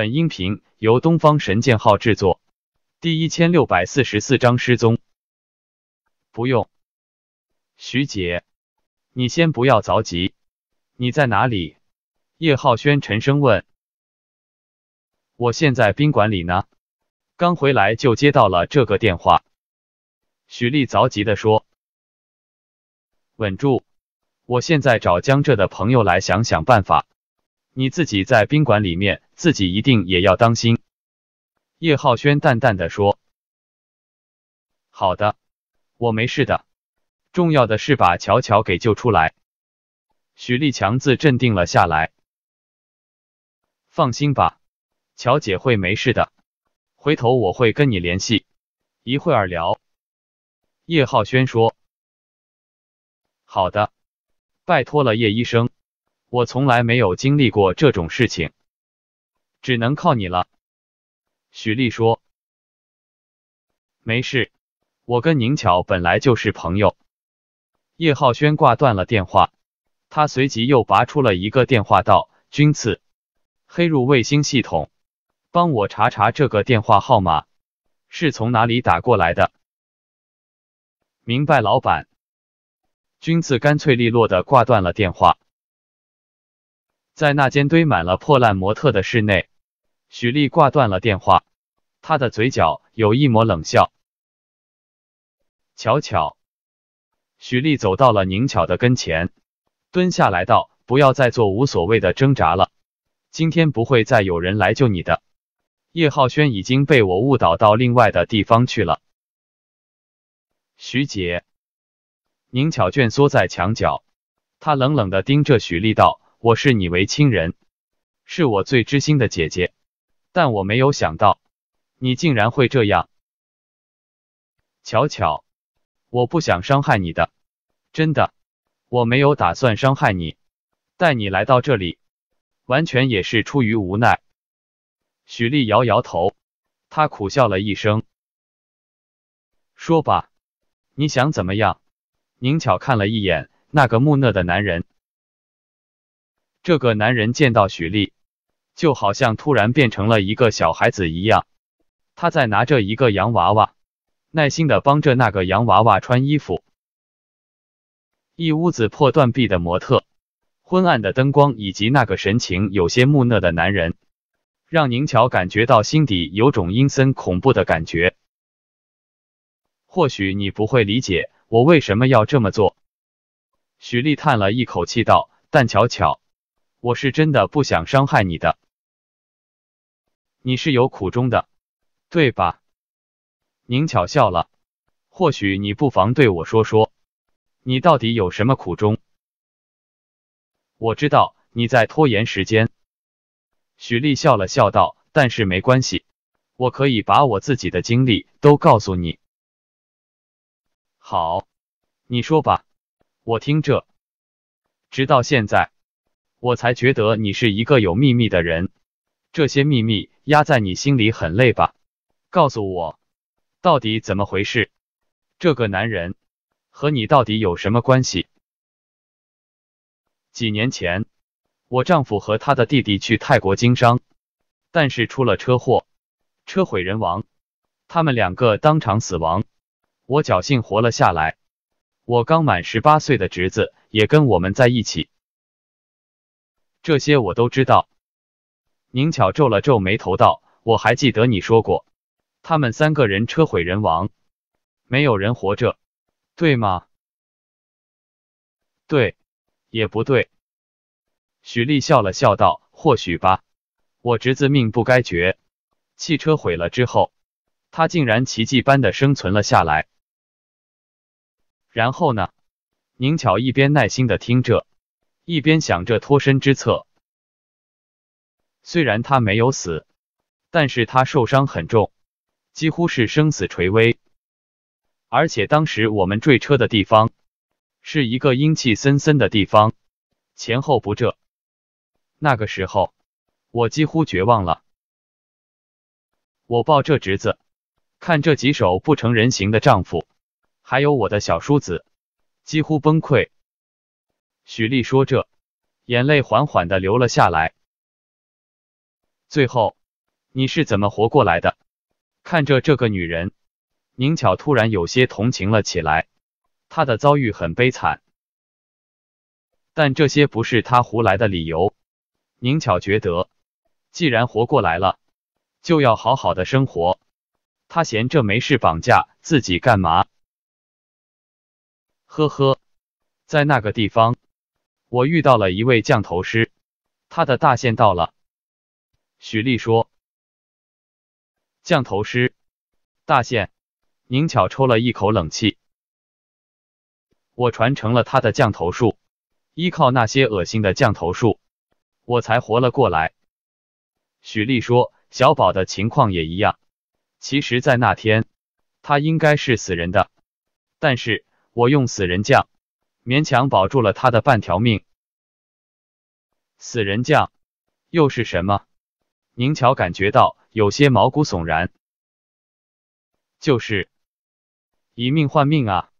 本音频由东方神剑号制作，第一千六百四十四章失踪。不用，徐姐，你先不要着急。你在哪里？叶浩轩沉声问。我现在宾馆里呢，刚回来就接到了这个电话。许丽着急的说：“稳住，我现在找江浙的朋友来想想办法。”你自己在宾馆里面，自己一定也要当心。”叶浩轩淡淡的说。“好的，我没事的。重要的是把乔乔给救出来。”许立强自镇定了下来。“放心吧，乔姐会没事的。回头我会跟你联系，一会儿聊。”叶浩轩说。“好的，拜托了，叶医生。”我从来没有经历过这种事情，只能靠你了。”许丽说。“没事，我跟宁巧本来就是朋友。”叶浩轩挂断了电话，他随即又拔出了一个电话，道：“军刺，黑入卫星系统，帮我查查这个电话号码是从哪里打过来的。”明白，老板。军刺干脆利落的挂断了电话。在那间堆满了破烂模特的室内，许丽挂断了电话，她的嘴角有一抹冷笑。巧巧，许丽走到了宁巧的跟前，蹲下来道：“不要再做无所谓的挣扎了，今天不会再有人来救你的。叶浩轩已经被我误导到另外的地方去了。”徐姐，宁巧蜷缩在墙角，她冷冷的盯着许丽道。我视你为亲人，是我最知心的姐姐，但我没有想到，你竟然会这样。巧巧，我不想伤害你的，真的，我没有打算伤害你，带你来到这里，完全也是出于无奈。许丽摇摇头，她苦笑了一声，说吧，你想怎么样？宁巧看了一眼那个木讷的男人。这个男人见到许丽，就好像突然变成了一个小孩子一样。他在拿着一个洋娃娃，耐心的帮着那个洋娃娃穿衣服。一屋子破断壁的模特，昏暗的灯光，以及那个神情有些木讷的男人，让宁巧感觉到心底有种阴森恐怖的感觉。或许你不会理解我为什么要这么做。”许丽叹了一口气道，“但巧巧。”我是真的不想伤害你的，你是有苦衷的，对吧？宁巧笑了，或许你不妨对我说说，你到底有什么苦衷？我知道你在拖延时间。许丽笑了笑道：“但是没关系，我可以把我自己的经历都告诉你。”好，你说吧，我听着，直到现在。我才觉得你是一个有秘密的人，这些秘密压在你心里很累吧？告诉我，到底怎么回事？这个男人和你到底有什么关系？几年前，我丈夫和他的弟弟去泰国经商，但是出了车祸，车毁人亡，他们两个当场死亡，我侥幸活了下来。我刚满十八岁的侄子也跟我们在一起。这些我都知道，宁巧皱了皱眉头道：“我还记得你说过，他们三个人车毁人亡，没有人活着，对吗？”“对，也不对。”许丽笑了笑道：“或许吧，我侄子命不该绝，汽车毁了之后，他竟然奇迹般的生存了下来。然后呢？”宁巧一边耐心的听着。一边想着脱身之策，虽然他没有死，但是他受伤很重，几乎是生死垂危。而且当时我们坠车的地方是一个阴气森森的地方，前后不着。那个时候，我几乎绝望了。我抱这侄子，看这几手不成人形的丈夫，还有我的小叔子，几乎崩溃。许丽说：“着，眼泪缓缓的流了下来。最后，你是怎么活过来的？”看着这个女人，宁巧突然有些同情了起来。她的遭遇很悲惨，但这些不是她胡来的理由。宁巧觉得，既然活过来了，就要好好的生活。她嫌这没事绑架自己干嘛？呵呵，在那个地方。我遇到了一位降头师，他的大限到了。许丽说：“降头师，大限。”宁巧抽了一口冷气。我传承了他的降头术，依靠那些恶心的降头术，我才活了过来。许丽说：“小宝的情况也一样。其实，在那天，他应该是死人的，但是我用死人降。”勉强保住了他的半条命。死人将又是什么？宁巧感觉到有些毛骨悚然。就是以命换命啊！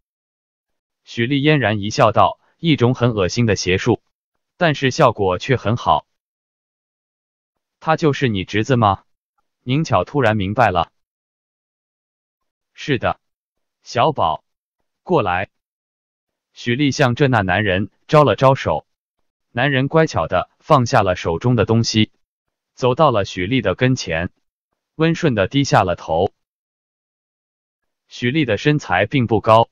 许丽嫣然一笑，道：“一种很恶心的邪术，但是效果却很好。”他就是你侄子吗？宁巧突然明白了。是的，小宝，过来。许丽向这那男人招了招手，男人乖巧的放下了手中的东西，走到了许丽的跟前，温顺的低下了头。许丽的身材并不高，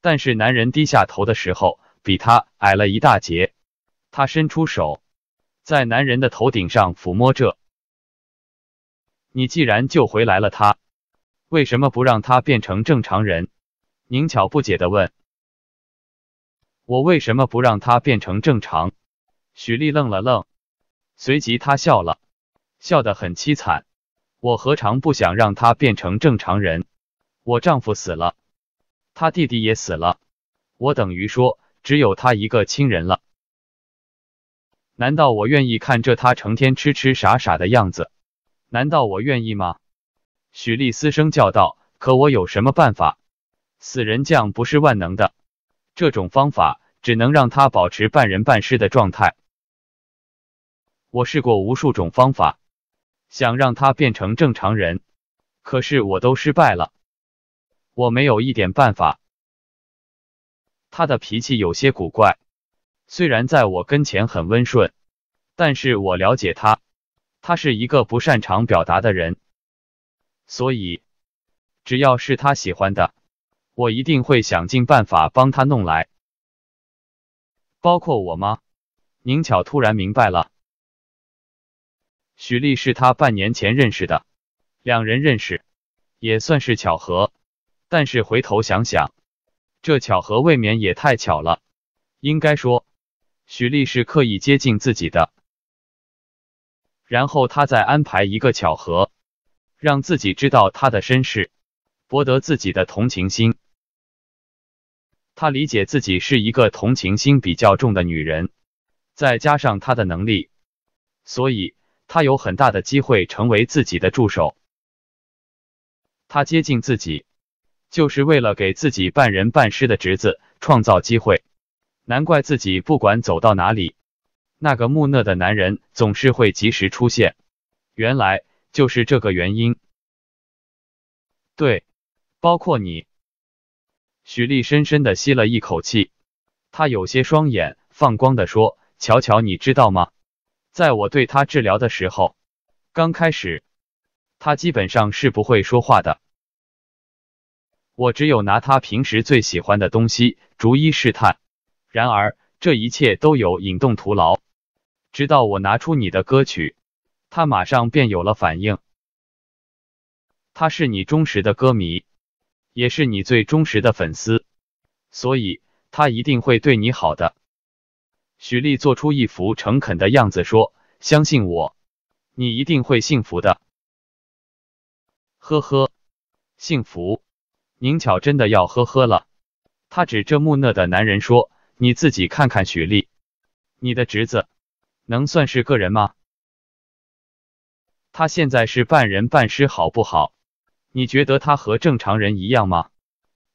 但是男人低下头的时候比她矮了一大截。她伸出手，在男人的头顶上抚摸着。你既然救回来了他，为什么不让他变成正常人？宁巧不解的问。我为什么不让他变成正常？许丽愣了愣，随即她笑了，笑得很凄惨。我何尝不想让他变成正常人？我丈夫死了，他弟弟也死了，我等于说只有他一个亲人了。难道我愿意看着他成天痴痴傻傻的样子？难道我愿意吗？许丽嘶声叫道：“可我有什么办法？死人将不是万能的。”这种方法只能让他保持半人半尸的状态。我试过无数种方法，想让他变成正常人，可是我都失败了。我没有一点办法。他的脾气有些古怪，虽然在我跟前很温顺，但是我了解他，他是一个不擅长表达的人，所以只要是他喜欢的。我一定会想尽办法帮他弄来，包括我吗？宁巧突然明白了，许丽是他半年前认识的，两人认识也算是巧合，但是回头想想，这巧合未免也太巧了。应该说，许丽是刻意接近自己的，然后他再安排一个巧合，让自己知道他的身世，博得自己的同情心。他理解自己是一个同情心比较重的女人，再加上他的能力，所以他有很大的机会成为自己的助手。他接近自己，就是为了给自己半人半尸的侄子创造机会。难怪自己不管走到哪里，那个木讷的男人总是会及时出现，原来就是这个原因。对，包括你。许丽深深地吸了一口气，她有些双眼放光地说：“乔乔，你知道吗？在我对他治疗的时候，刚开始，他基本上是不会说话的。我只有拿他平时最喜欢的东西逐一试探，然而这一切都有引动徒劳。直到我拿出你的歌曲，他马上便有了反应。他是你忠实的歌迷。”也是你最忠实的粉丝，所以他一定会对你好的。许丽做出一副诚恳的样子说：“相信我，你一定会幸福的。”呵呵，幸福，宁巧真的要呵呵了。他指着木讷的男人说：“你自己看看，许丽，你的侄子，能算是个人吗？他现在是半人半尸，好不好？”你觉得他和正常人一样吗？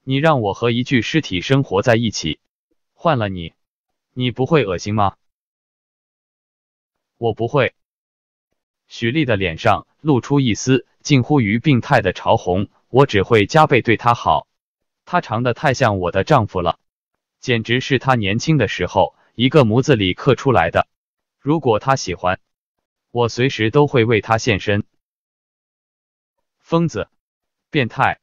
你让我和一具尸体生活在一起，换了你，你不会恶心吗？我不会。许丽的脸上露出一丝近乎于病态的潮红。我只会加倍对他好。他长得太像我的丈夫了，简直是他年轻的时候一个模子里刻出来的。如果他喜欢，我随时都会为他献身。疯子。变态，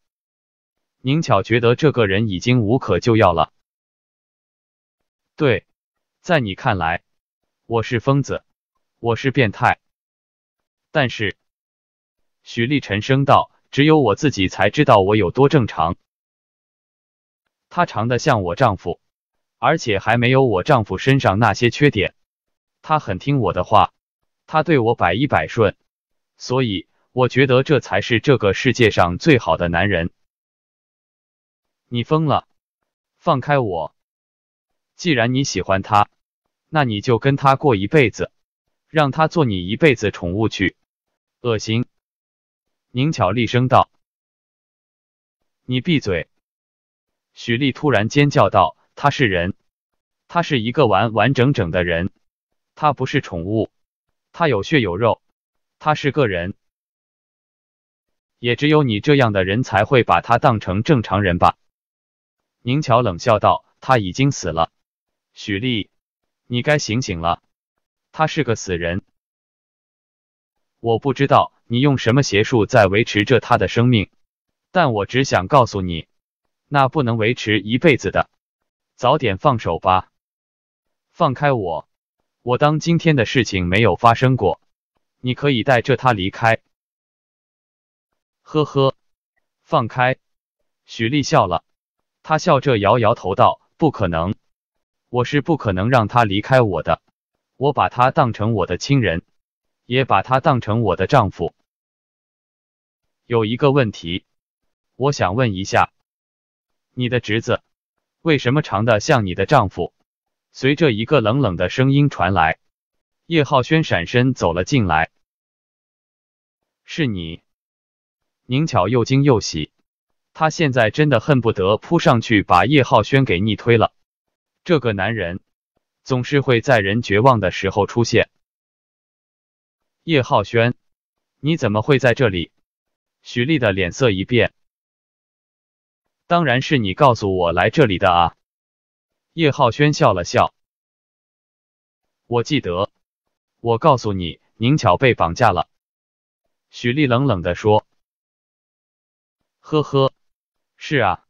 宁巧觉得这个人已经无可救药了。对，在你看来，我是疯子，我是变态。但是，许立沉声道：“只有我自己才知道我有多正常。他长得像我丈夫，而且还没有我丈夫身上那些缺点。他很听我的话，他对我百依百顺，所以。”我觉得这才是这个世界上最好的男人。你疯了！放开我！既然你喜欢他，那你就跟他过一辈子，让他做你一辈子宠物去。恶心！宁巧厉声道：“你闭嘴！”许丽突然尖叫道：“他是人，他是一个完完整整的人，他不是宠物，他有血有肉，他是个人。”也只有你这样的人才会把他当成正常人吧？宁桥冷笑道：“他已经死了，许丽，你该醒醒了。他是个死人，我不知道你用什么邪术在维持着他的生命，但我只想告诉你，那不能维持一辈子的，早点放手吧。放开我，我当今天的事情没有发生过。你可以带着他离开。”呵呵，放开！许丽笑了，她笑着摇摇头道：“不可能，我是不可能让他离开我的。我把他当成我的亲人，也把他当成我的丈夫。”有一个问题，我想问一下，你的侄子为什么长得像你的丈夫？”随着一个冷冷的声音传来，叶浩轩闪身走了进来。“是你。”宁巧又惊又喜，她现在真的恨不得扑上去把叶浩轩给逆推了。这个男人总是会在人绝望的时候出现。叶浩轩，你怎么会在这里？许丽的脸色一变。当然是你告诉我来这里的啊！叶浩轩笑了笑。我记得，我告诉你，宁巧被绑架了。许丽冷冷地说。呵呵，是啊，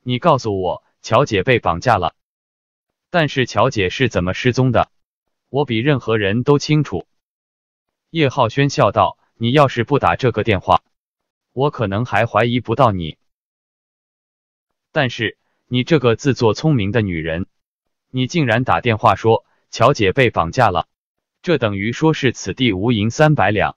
你告诉我，乔姐被绑架了，但是乔姐是怎么失踪的，我比任何人都清楚。叶浩轩笑道：“你要是不打这个电话，我可能还怀疑不到你。但是你这个自作聪明的女人，你竟然打电话说乔姐被绑架了，这等于说是此地无银三百两。”